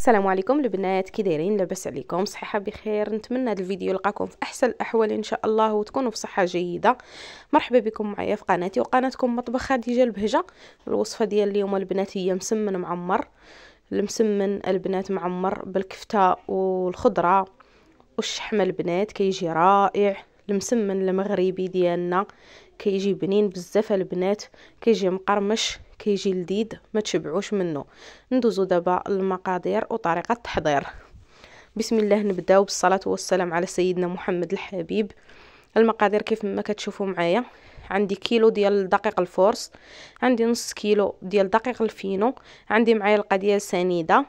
السلام عليكم البنات كي دايرين لاباس عليكم صحيحه بخير نتمنى هذا الفيديو يلقاكم في احسن الاحوال ان شاء الله وتكونوا بصحه جيده مرحبا بكم معايا في قناتي وقناتكم مطبخ خديجه البهجه الوصفه ديال اليوم البنات هي مسمن معمر المسمن البنات معمر بالكفته والخضره والشحمه البنات كيجي رائع المسمن المغربي ديالنا كيجي بنين بزاف البنات كيجي مقرمش كيجي لذيذ ما تشبعوش منه ندوزو دابا المقادير وطريقه التحضير بسم الله نبداو بالصلاه والسلام على سيدنا محمد الحبيب المقادير كيف ما كتشوفوا معايا عندي كيلو ديال دقيق الفورس عندي نص كيلو ديال دقيق الفينو عندي معايا القا ديال السنيده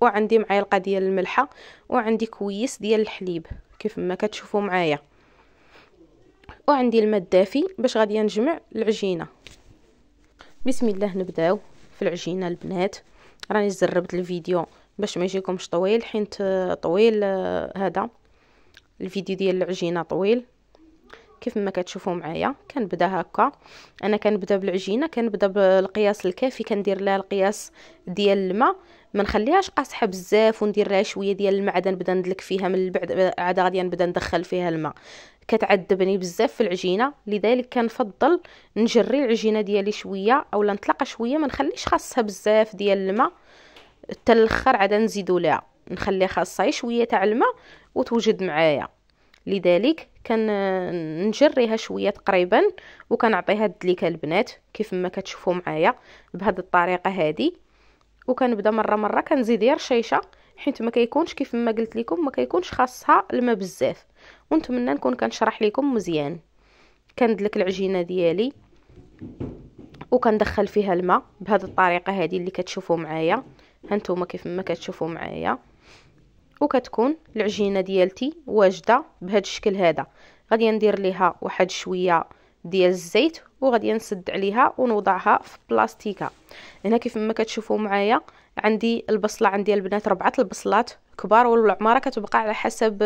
وعندي معايا القا ديال الملحه وعندي كويس ديال الحليب كيف ما كتشوفوا معايا وعندي الماء الدافي باش غادي نجمع العجينه بسم الله نبداو في العجينه البنات راني زربت الفيديو باش ما يجيكمش طويل حيت طويل آه، هذا الفيديو ديال العجينه طويل كيف ما كتشوفوا معايا كنبدا هكا انا كنبدا بالعجينه كنبدا بالقياس الكافي كندير لها القياس ديال الماء ما نخليهاش قاصحه بزاف وندير لها شويه ديال المعدن نبدا ندلك فيها من بعد عاد غادي نبدا ندخل فيها الماء كتعذبني بزاف في العجينه لذلك كنفضل نجري العجينه ديالي شويه اولا نطلقها شويه ما نخليش خاصها بزاف ديال الماء حتى الاخر عاد نزيدو ليها نخلي خاصها شويه تاع الماء وتوجد معايا لذلك كنجريها شويه تقريبا وكنعطيها الدليكه البنات كيف ما كتشوفوا معايا بهذه الطريقه هذه وكنبدا مره مره كنزيد رشيشه حيت ما كيكونش كيف ما قلت لكم ما كيكونش خاصها الماء بزاف ونتمنى نكون كنشرح لكم مزيان كندلك العجينه ديالي وكندخل فيها الماء بهذه الطريقه هذه اللي كتشوفوا معايا هانتوما كيف ما كتشوفوا معايا وكتكون العجينه ديالتي واجده بهذا الشكل هذا غادي ندير ليها واحد شويه ديال الزيت وغادي نسد عليها ونوضعها في بلاستيكه هنا كيف ما كتشوفوا معايا عندي البصله عندي البنات ربعه البصلات كبار والعماره كتبقى على حسب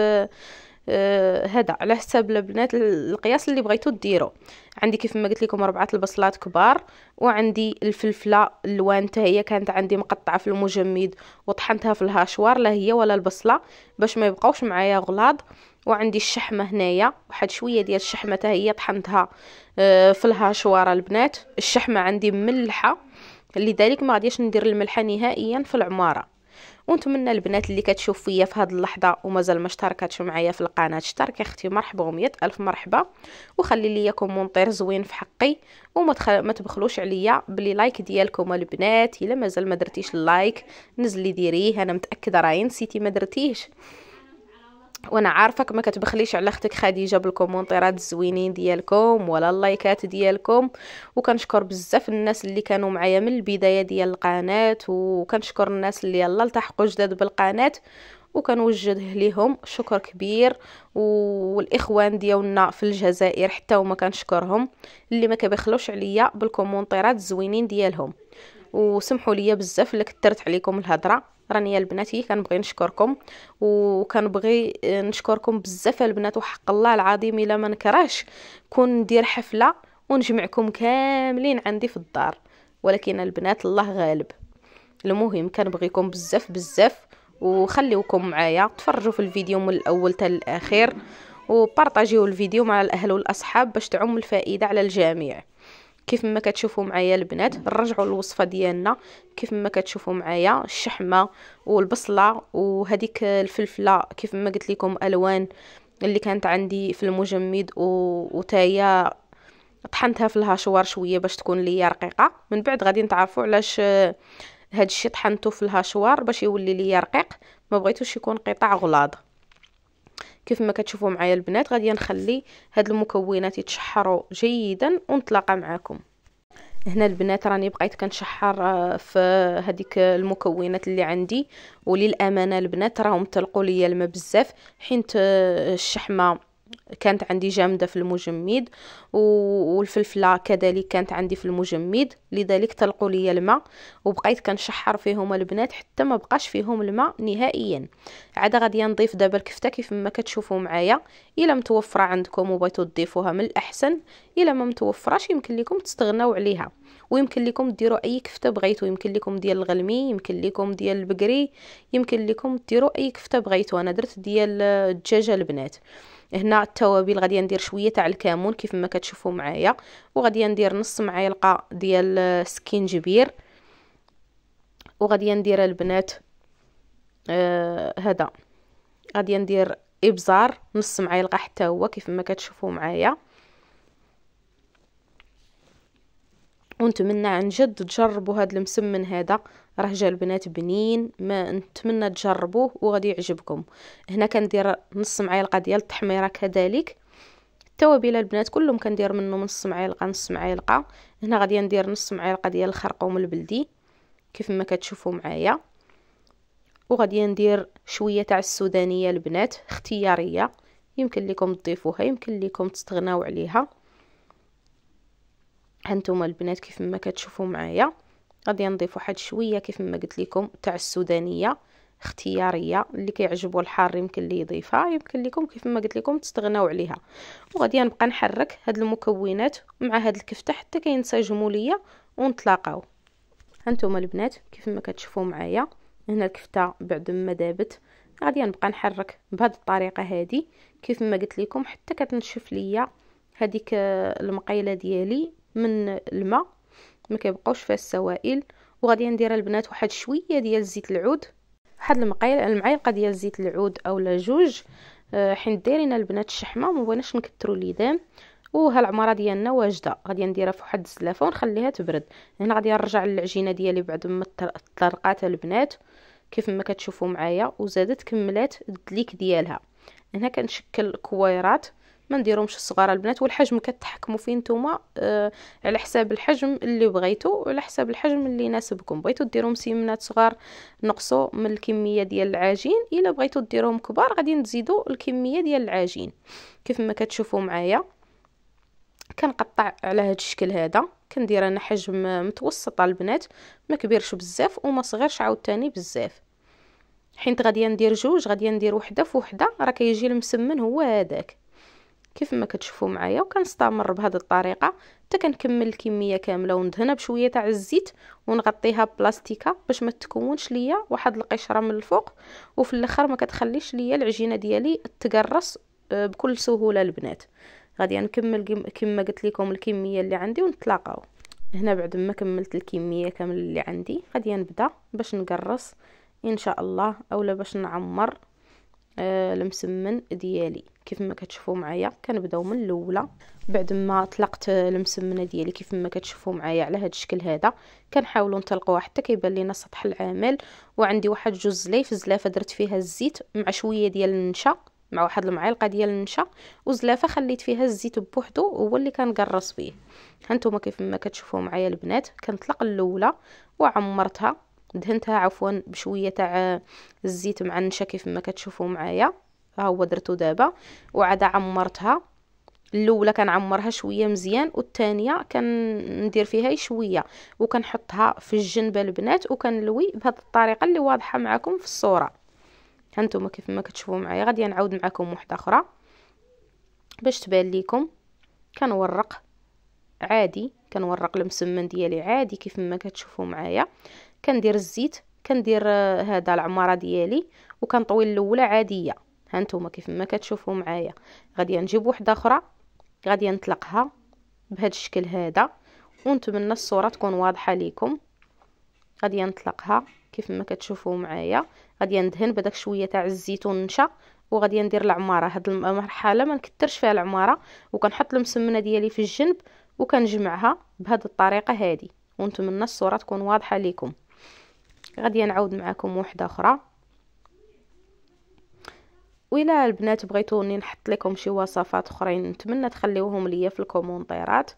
آه، هذا على حساب البنات القياس اللي بغيتو ديرو عندي كيف ما قلت لكم ربعه البصلات كبار وعندي الفلفله اللوان حتى هي كانت عندي مقطعه في المجمد وطحنتها في الهاشوار لا هي ولا البصله باش ما يبقاوش معايا غلاض وعندي الشحمه هنايا واحد شويه ديال الشحمه حتى هي طحنتها آه، في الهاشواره البنات الشحمه عندي ملحه لذلك ما غاديش ندير الملحه نهائيا في العماره ونتمنى البنات اللي كتشوف فيا في هذه اللحظه ومازال ما اشتركتش معايا في القناه اشترك اختي مرحبا و الف مرحبا وخلي لي كومونتير زوين في حقي وما تخل... ما تبخلوش عليا بلي لايك ديالكم البنات الا مازال ما درتيش اللايك نزلي ديريه انا متاكده راهي نسيتي ما درتيهش وانا عارفك ما كتبخليش على اختك خديجه بالكومونتيرات الزوينين ديالكم ولا اللايكات ديالكم وكنشكر بزاف الناس اللي كانوا معايا من البدايه ديال القناه وكنشكر الناس اللي يلا التحقوا جداد بالقناه وكنوجد ليهم شكر كبير والاخوان ديالنا في الجزائر حتى هما كنشكرهم اللي ما كبخلوش عليا بالكومونتيرات الزوينين ديالهم وسمحوا ليا بزاف اللي كثرت عليكم الهضره راني البناتي كنبغي نشكركم وكنبغي نشكركم بزاف البنات وحق الله العظيم الا ما نكرهش كون ندير حفله ونجمعكم كاملين عندي في الدار ولكن البنات الله غالب المهم كنبغيكم بزاف بزاف وخليوكم معايا تفرجوا في الفيديو من الاول حتى الاخير وبارطاجيو الفيديو مع الاهل والاصحاب باش تعم الفائده على الجميع كيف ما كتشوفوا معايا البنات نرجعوا الوصفه ديالنا كيف ما كتشوفوا معايا الشحمه والبصله وهذيك الفلفله كيف ما قلت لكم الوان اللي كانت عندي في المجمد وتايا طحنتها في الهاشوار شويه باش تكون ليا رقيقه من بعد غادي نتعرفوا علاش هاد الشيء طحنته في الهاشوار باش يولي ليا رقيق ما بغيتوش يكون قطع غلاظ كيف ما كتشوفوا معايا البنات غادي نخلي هاد المكونات يتشحروا جيدا ونتلاقى معاكم هنا البنات راني بقيت كنشحر آه، في هذيك المكونات اللي عندي وللامانه البنات راهم طلقوا ليا الماء بزاف حيت آه، الشحمه كانت عندي جامدة في المجمد والفلفلة كذلك كانت عندي في المجمد لذلك طلقوا لي الماء وبقيت كنشحر فيهم البنات حتى ما بقاش فيهم الماء نهائيا عاد غادي نضيف دابا الكفته كيف ما كتشوفوا معايا الا متوفره عندكم وبغيتوا تضيفوها من الاحسن الا ما متوفراش يمكن لكم تستغناو عليها ويمكن لكم ديروا اي كفته بغيتو يمكن لكم ديال الغلمي يمكن لكم ديال البقري يمكن لكم ديروا اي كفته بغيتو انا درت ديال الدجاجه البنات هنا التوابل غادي ندير شويه تاع الكمون كيف ما كتشوفوا معايا وغادي ندير نص معلقه ديال السكينجبير وغادي ندير البنات آه غادي ندير ابزار نص معلقه حتى هو كيف ما كتشوفوا معايا ونتمنى عن جد تجربوا هاد المسمن هذا راه جا البنات بنين ما نتمنى تجربوه وغادي يعجبكم هنا كندير نص معلقه ديال التحميره كذلك التوابل البنات كلهم كندير منهم نص معلقه نص معلقه هنا غادي ندير نص معلقه ديال الخرقوم البلدي كيف ما كتشوفوا معايا وغادي ندير شويه تاع السودانيه البنات اختياريه يمكن لكم تضيفوها يمكن لكم تستغناو عليها هانتوما البنات كيف ما كتشوفوا معايا غادي نضيف واحد شويه كيف ما قلت لكم تاع السودانيه اختياريه اللي كيعجبو الحار يمكن لي يضيفها يمكن لكم كيف ما قلت لكم تستغناو عليها وغادي نبقى نحرك هاد المكونات مع هاد الكفته حتى كينسجموا ليا ونتلاقاو هانتوما البنات كيف ما كتشوفوا معايا هنا الكفته بعد ما دابت غادي نبقى نحرك بهاد الطريقه هادي كيف ما قلت لكم حتى كتنشف ليا هذيك المقيله ديالي من الماء ما كيبقاوش فيها السوائل وغادي ندير البنات واحد شويه ديال زيت العود واحد المعلقه ديال زيت العود اولا جوج آه، حين دايرين البنات الشحمه ما بغيناش نكثروا ليدان وهالعماره ديالنا واجده غادي نديرها في واحد الزلافه ونخليها تبرد هنا غادي نرجع للعجينه ديالي بعد ما طرقات البنات كيف ما كتشوفوا معايا وزادت كملات الدليك ديالها هنا كنشكل كويرات ما نديرهمش الصغار البنات والحجم كتحكموا فيه نتوما آه على حساب الحجم اللي بغيتو وعلى حساب الحجم اللي يناسبكم بغيتو ديرهم سيمنات صغار نقصوا من الكميه ديال العجين الا بغيتو ديرهم كبار غادي نزيدوا الكميه ديال العجين كيف ما كتشوفوا معايا كنقطع على هذا الشكل هذا كندير انا حجم متوسط البنات ما كبيرش بزاف وما صغيرش عاوتاني بزاف حيت غادي ندير جوج غادي ندير وحده في وحده راه كيجي المسمن هو هذاك كيف ما كتشوفوا معايا وكنستمر بهذه الطريقه حتى كنكمل الكميه كامله وندهنها بشويه تاع الزيت ونغطيها ببلاستيكه باش ما تكونش ليا واحد القشره من الفوق وفي الاخر ما كتخليش ليا العجينه ديالي تقرص آه، بكل سهوله البنات غادي نكمل كما قلت لكم الكميه اللي عندي ونتلاقاو هنا بعد ما كملت الكميه كامل اللي عندي غادي نبدا باش نقرص ان شاء الله اولا باش نعمر آه المسمن ديالي كيف ما كتشوفوا معايا كنبداو من الاولى بعد ما طلقت المسمنه ديالي كيف ما كتشوفوا معايا على هذا الشكل هذا كنحاولوا نطلقوها حتى كيبان لينا سطح العامل وعندي واحد جوج زلايف زلافه درت فيها الزيت مع شويه ديال النشا مع واحد المعلقه ديال النشا وزلافه خليت فيها الزيت بوحدو هو اللي كنقرص به هانتوما كيف ما كتشوفوا معايا البنات كنطلق الاولى وعمرتها دهنتها عفوا بشويه تاع الزيت مع النشا كيف ما كتشوفوا معايا ها هو درتو دابا وعاد عمرتها الاولى كنعمرها شويه مزيان والثانيه كندير فيها شويه وكنحطها في الجنبه البنات وكنلوي بهذه الطريقه اللي واضحه معكم في الصوره هانتوما كيف ما كتشوفوا معايا غادي نعاود معكم واحده اخرى باش تبان لكم كنورق عادي كنورق المسمن ديالي عادي كيف ما كتشوفوا معايا كندير الزيت كندير آه، هذا العماره ديالي وكنطوي الاولى عاديه هانتوما كيف ما كتشوفوا معايا غادي نجيب وحده اخرى غادي نطلقها بهذا الشكل هذا ونتمنى الصوره تكون واضحه ليكم غادي نطلقها كيف ما كتشوفوا معايا غادي ندهن بداك شويه تاع الزيتون نشا وغادي ندير العماره هاد المرحله ما نكثرش فيها العماره وكنحط المسمنه ديالي في الجنب وكنجمعها بهاد الطريقه هادي ونتمنى الصوره تكون واضحه ليكم غادي نعاود معكم وحده اخرى وإلى البنات بغيتوني نحط لكم شي وصفات اخرين نتمنى تخليوهم ليا في الكومونتيرات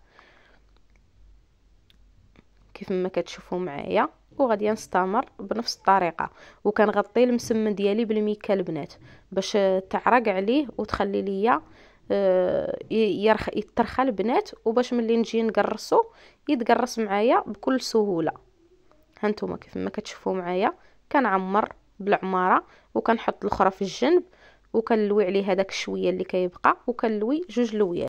كيف ما كتشوفوا معايا وغادي نستمر بنفس الطريقه وكنغطي المسمن ديالي بالميكا البنات باش تعرق عليه وتخلي ليا آه، يرخ يترخى البنات وباش ملي نجي نقرصو يتقرص معايا بكل سهوله هانتوما كيف ما كتشوفوا معايا كنعمر بالعماره وكنحط الاخرى في الجنب وكنلوي عليه هذاك الشويه اللي كيبقى وكنلوي جوج لويات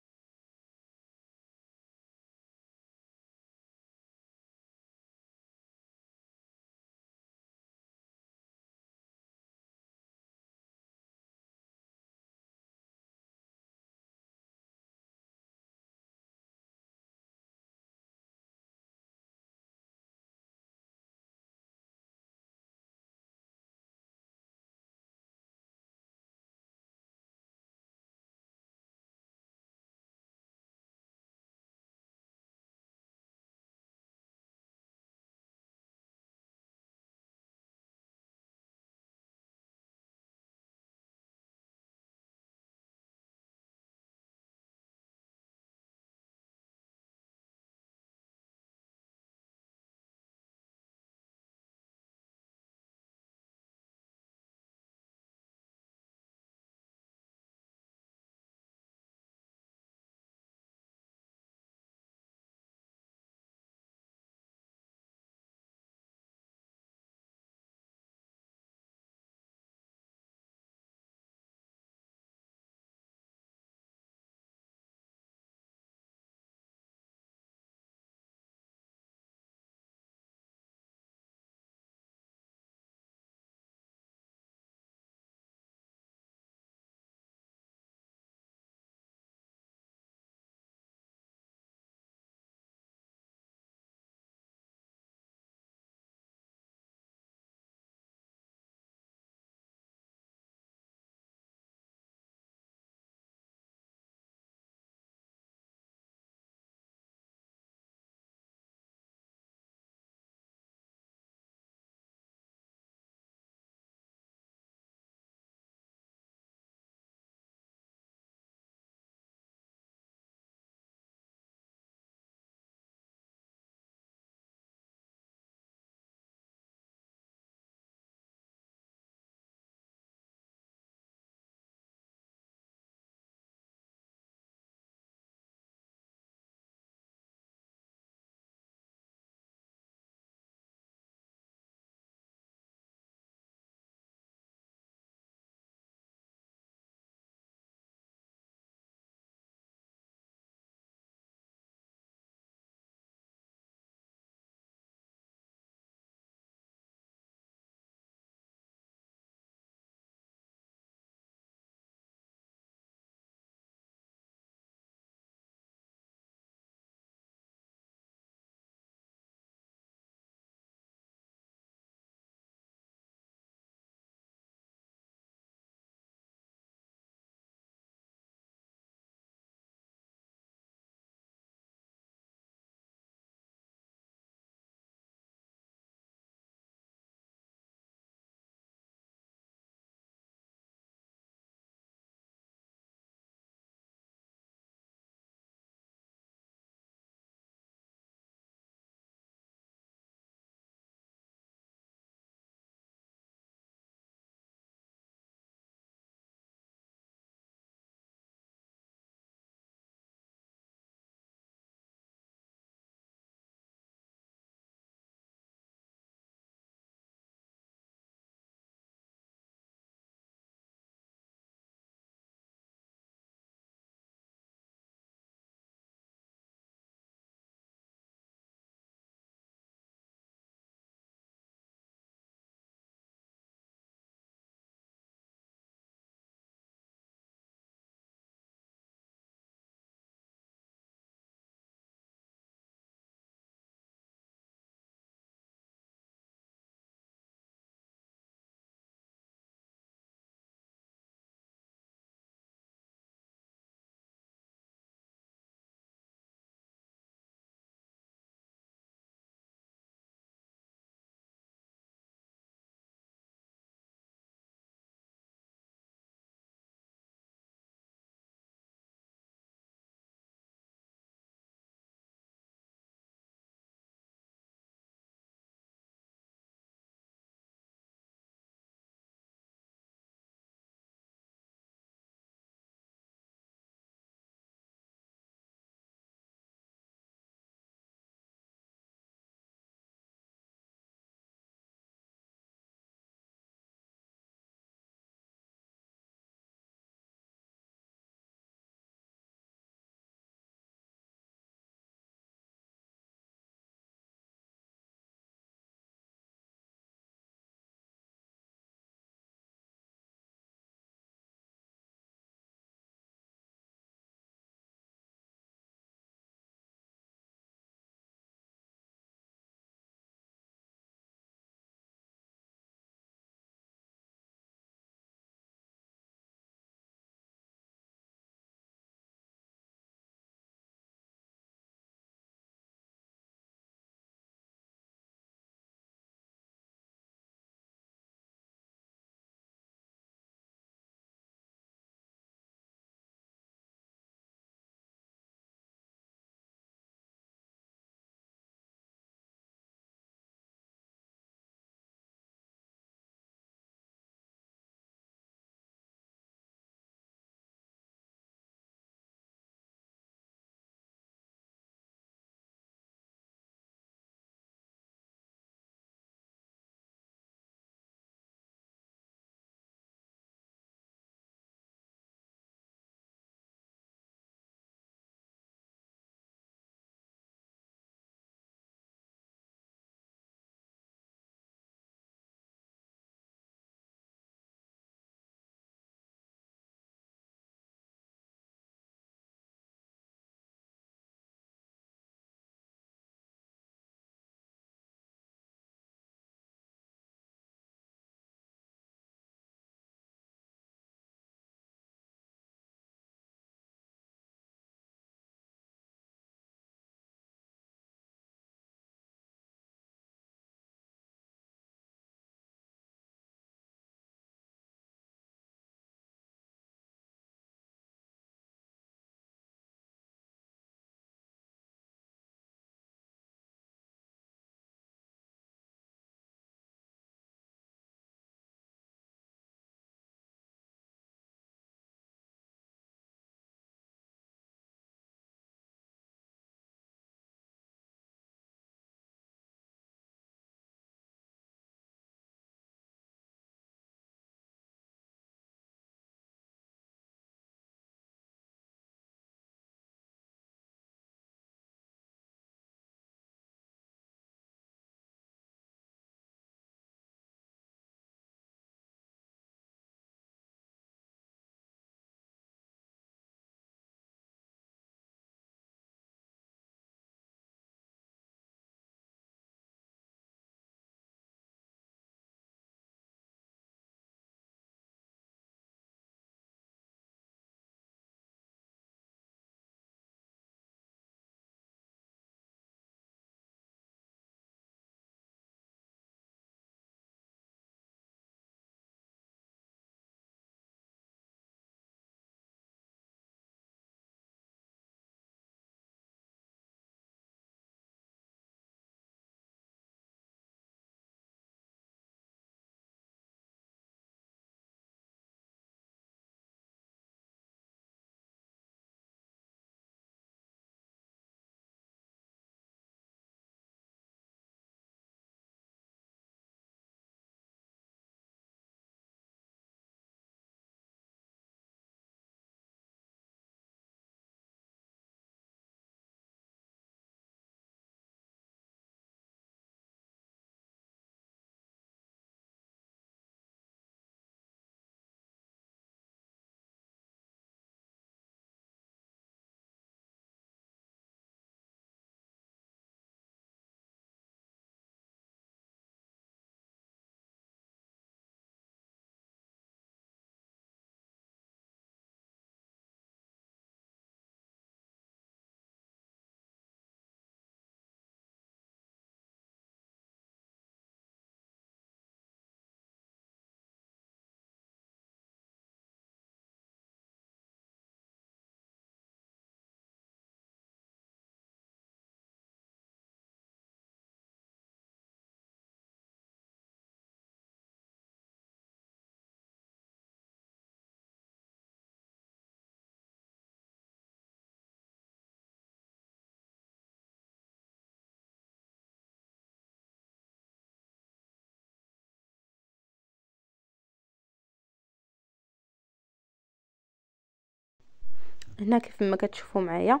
هنا كيف ما كتشوفوا معايا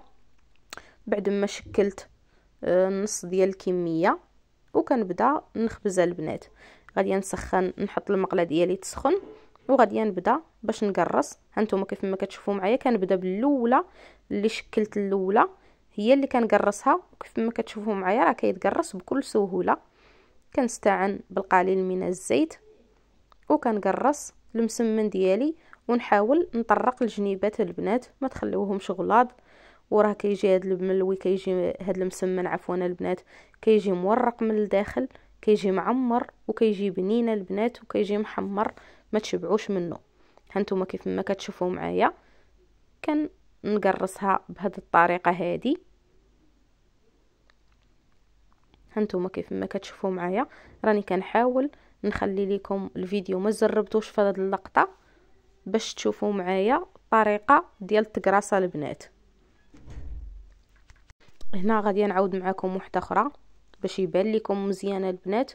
بعد ما شكلت آه، النص ديال الكميه وكنبدا نخبز البنات غادي نسخن نحط المقله ديالي تسخن وغادي نبدا باش نقرص هانتوما كيف ما كتشوفوا معايا كنبدا بالاولى اللي شكلت الاولى هي اللي كنقرصها كيف ما كتشوفوا معايا راه كيتقرص بكل سهوله كنستعن بالقليل من الزيت وكنقرص المسمن ديالي ونحاول نطرق الجنيبات البنات ما تخليوهمش غلاض وراه كيجي هاد الملوي كيجي هاد المسمن عفوا البنات كيجي مورق من الداخل كيجي معمر وكيجي بنينه البنات وكيجي محمر ما تشبعوش منه هانتوما كيف ما كتشوفوا معايا كان نقرصها بهاد الطريقه هادي هانتوما كيف ما كتشوفوا معايا راني كنحاول نخلي لكم الفيديو ما جربتوش في هاد اللقطه باش تشوفوا معايا الطريقه ديال التكراسه البنات هنا غادي نعاود معكم واحده اخرى باش يبان لكم مزيانه البنات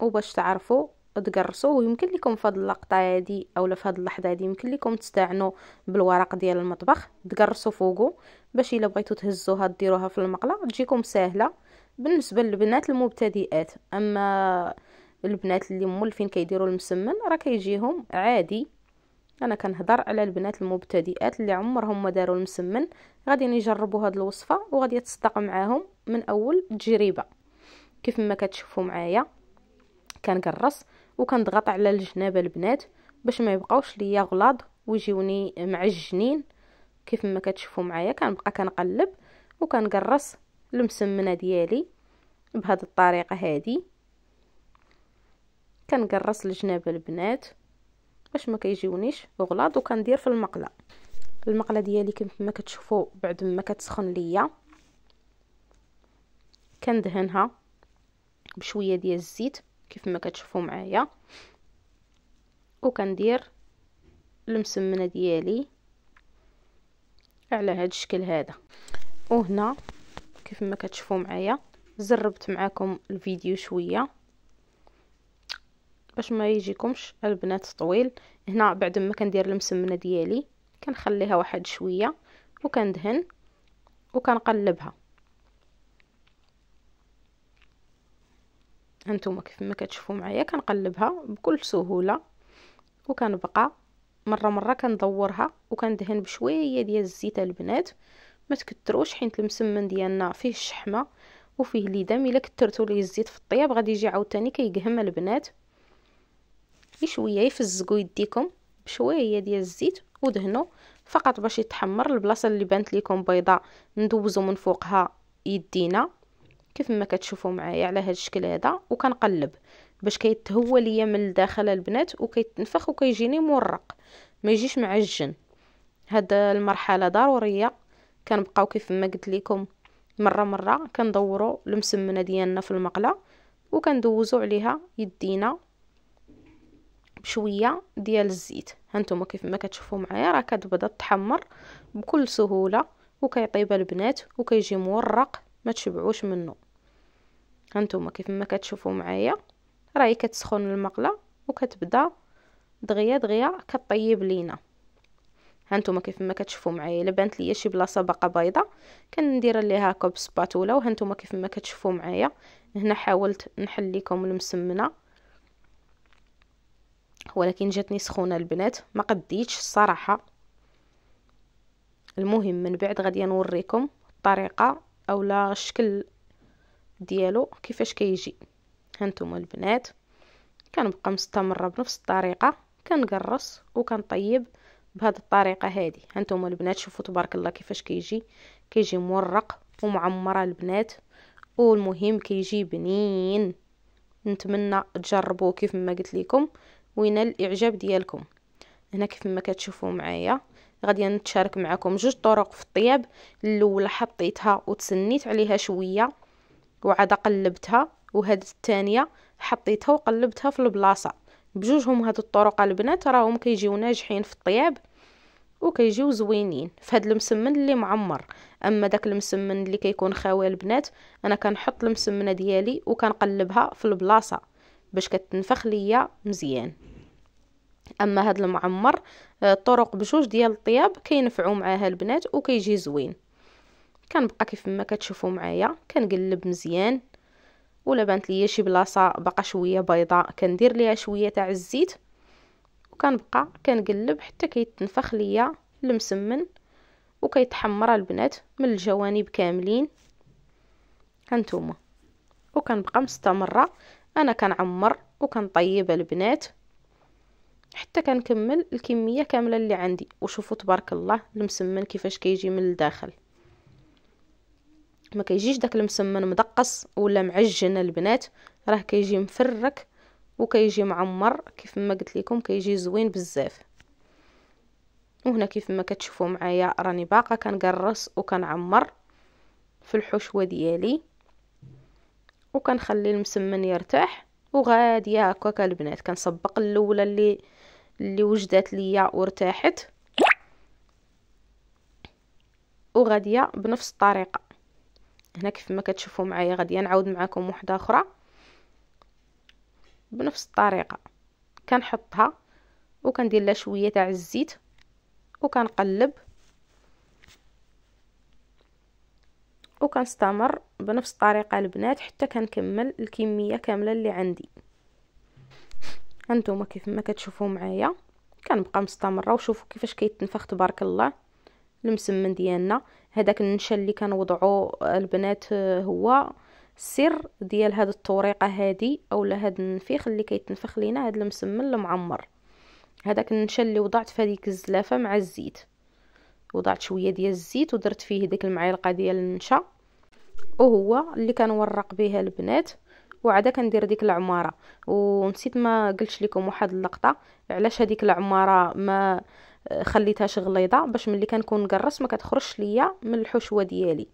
وباش تعرفوا تقرصوا ويمكن لكم في هذه اللقطه هذه اولا في هذه اللحظه هذه يمكن لكم تستعنوا بالورق ديال المطبخ تقرصوا فوقه باش الا بغيتو تهزوها ديروها في المقله تجيكم سهله بالنسبه للبنات المبتدئات اما البنات اللي مولفين كيديروا المسمن راه كيجيهم عادي انا كنهضر على البنات المبتدئات اللي عمرهم ما داروا المسمن غادي يجربوا هاد الوصفه وغادي تصدق معاهم من اول تجربه كيف ما كتشوفوا معايا كنقرص وكنضغط على الجنابه البنات باش ما يبقاوش ليا غلاض ويجيوني معجنين كيف ما كتشوفوا معايا كنبقى كنقلب وكنقرص المسمنه ديالي بهاد الطريقه هادي كنقرص الجناب البنات باش ما كيجيونيش غلاض وكندير في المقله المقله ديالي كما كتشوفوا بعد ما كتسخن ليا كندهنها بشويه ديال الزيت كيف ما كتشوفوا معايا وكندير المسمنه ديالي على هذا الشكل هذا وهنا كيف ما كتشوفوا معايا زربت معاكم الفيديو شويه باش ما يجيكمش البنات طويل هنا بعد ما كندير المسمنه ديالي كنخليها واحد شويه وكندهن وكنقلبها هانتوما كيف ما كتشوفوا معايا كنقلبها بكل سهوله وكنبقى مره مره كندورها وكندهن بشويه ديال الزيت البنات ما تكثروش حيت المسمن ديالنا فيه الشحمه وفيه ليدام الا كثرتوا ليه الزيت في الطياب غادي يجي عاوتاني كيقهم البنات بشويه يفزقوا يديكم بشويه ديال الزيت ودهنوا فقط باش يتحمر البلاصه اللي بانت لكم بيضاء ندوزو من فوقها يدينا كيف ما كتشوفوا معايا على هذا الشكل هذا وكنقلب باش كيتهوى ليا من الداخل البنات وكيتنفخ وكيجيني مرق ما يجيش معجن هاد المرحله ضروريه كنبقاو كيف ما قلت لكم مره مره كندوروا المسمنه ديالنا في المقله وكندوزو عليها يدينا بشويه ديال الزيت هانتوما كيف ما كتشوفوا معايا راه كتبدا تحمر بكل سهوله وكيطيب البنات وكيجي مورق ما تشبعوش منه هانتوما كيف ما كتشوفوا معايا راهي كتسخن المقله وكتبدا دغيا دغيا كطيب لينا هانتوما كيف ما كتشوفوا معايا الا بانت ليا شي بلاصه باقا بيضه كندير ليها هكا بسباتولا وهانتوما كيف ما كتشوفوا معايا هنا حاولت نحل لكم المسمنه ولكن جاتني سخونه البنات ما قديتش الصراحه المهم من بعد غادي نوريكم الطريقه اولا الشكل ديالو كيفاش كيجي هانتوما البنات كنبقى مستمره بنفس الطريقه كنقرص وكنطيب بهذه الطريقه هذه هانتوما البنات شوفوا تبارك الله كيفاش كيجي كيجي مورق ومعمره البنات والمهم كيجي بنين نتمنى تجربوه كيف ما قلت لكم وينال الاعجاب ديالكم هنا كيف ما كتشوفوا معايا غادي نتشارك معكم جوج طرق في الطياب الاولى حطيتها وتسنيت عليها شويه وعاد قلبتها وهاد الثانيه حطيتها وقلبتها في البلاصه بجوجهم هاد الطرق البنات راهم كيجيو ناجحين في الطياب وكيجيو زوينين في هاد المسمن اللي معمر اما داك المسمن اللي كيكون خاوي البنات انا كنحط المسمنه ديالي وكنقلبها في البلاصه باش كتنفخ ليا مزيان اما هاد المعمر آه، الطرق بجوج ديال الطياب كينفعوا معاها البنات وكيجي زوين كنبقى كيف ما كتشوفوا معايا كنقلب مزيان ولا بانت ليا شي بلاصه باقا شويه بيضاء كندير ليها شويه تاع الزيت وكنبقى كنقلب حتى كيتنفخ ليا المسمن وكيتحمر البنات من الجوانب كاملين هانتوما وكنبقى مستمره انا كنعمر وكنطيب البنات حتى كنكمل الكميه كامله اللي عندي وشوفوا تبارك الله المسمن كيفاش كيجي من الداخل ما كيجيش داك المسمن مدقص ولا معجن البنات راه كيجي مفرك وكيجي معمر كيف ما قلت لكم كيجي زوين بزاف وهنا كيف ما كتشوفوا معايا راني باقا كنقرص وكنعمر في الحشوه ديالي وكنخلي المسمن يرتاح وغادي هكاك البنات كنسبق الاولى اللي اللي وجدات ليا وارتاحت وغاديه بنفس الطريقه هنا كيف ما كتشوفوا معايا غادي نعاود معكم وحده اخرى بنفس الطريقه كنحطها وكندير لها شويه تاع الزيت وكنقلب وكنستمر بنفس الطريقه البنات حتى كنكمل الكميه كامله اللي عندي هانتوما كيف ما كتشوفوا معايا كنبقى مستمره وشوفوا كيفاش كيتنفخ تبارك الله المسمن ديالنا هذاك النشا اللي كنوضعوا البنات آه، هو السر ديال هاد الطريقه هادي اولا هاد النفيخ اللي كيتنفخ لينا هاد المسمن المعمر هذاك النشا اللي وضعت في هذيك الزلافه مع الزيت وضعت شويه ديال الزيت ودرت فيه ديك المعلقه ديال النشا وهو اللي كنورق بها البنات وعاد كندير ديك العماره ونسيت ما قلتش لكم واحد اللقطه علاش هذيك العماره ما خليتهاش غليظه باش ملي كنكون نقرص ما كتخرجش ليا من الحشوه ديالي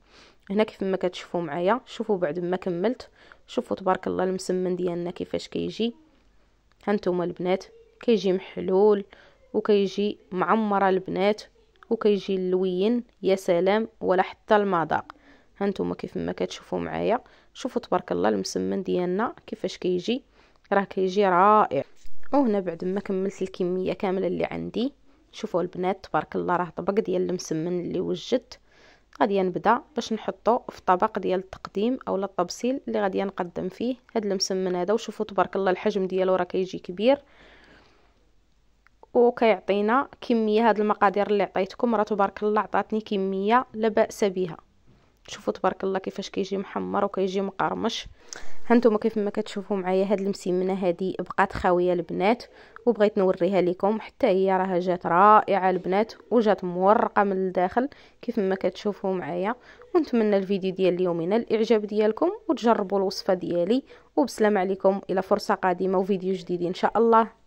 هنا كيف ما كتشوفوا معايا شوفوا بعد ما كملت شوفوا تبارك الله المسمن ديالنا كيفاش كيجي هانتوما البنات كيجي محلول وكيجي معمره البنات وكيجي اللوين يا سلام ولا حتى المذاق هانتوما كيف ما كتشوفوا معايا شوفوا تبارك الله المسمن ديالنا كيفاش كيجي راه كيجي رائع وهنا بعد ما كملت الكميه كامله اللي عندي شوفوا البنات تبارك الله راه طبق ديال المسمن اللي وجدت غادي نبدا باش نحطو في طبق ديال التقديم اولا الطبسيل اللي غادي نقدم فيه هاد المسمن هذا وشوفوا تبارك الله الحجم ديالو راه كيجي كبير وكيعطينا كميه هاد المقادير اللي عطيتكم راه تبارك الله عطاتني كميه لا باس بها شوفوا تبارك الله كيفاش كيجي محمر وكيجي مقرمش هانتوما كيف ما كتشوفوا معايا هاد المسيمنه هادي بقات خاويه البنات وبغيت نوريها لكم حتى هي راها جات رائعه البنات وجات مورقه من الداخل كيف ما كتشوفوا معايا ونتمنى الفيديو ديال اليوم ينال الاعجاب ديالكم وتجربوا الوصفه ديالي وبسلام عليكم الى فرصه قادمه وفيديو جديد ان شاء الله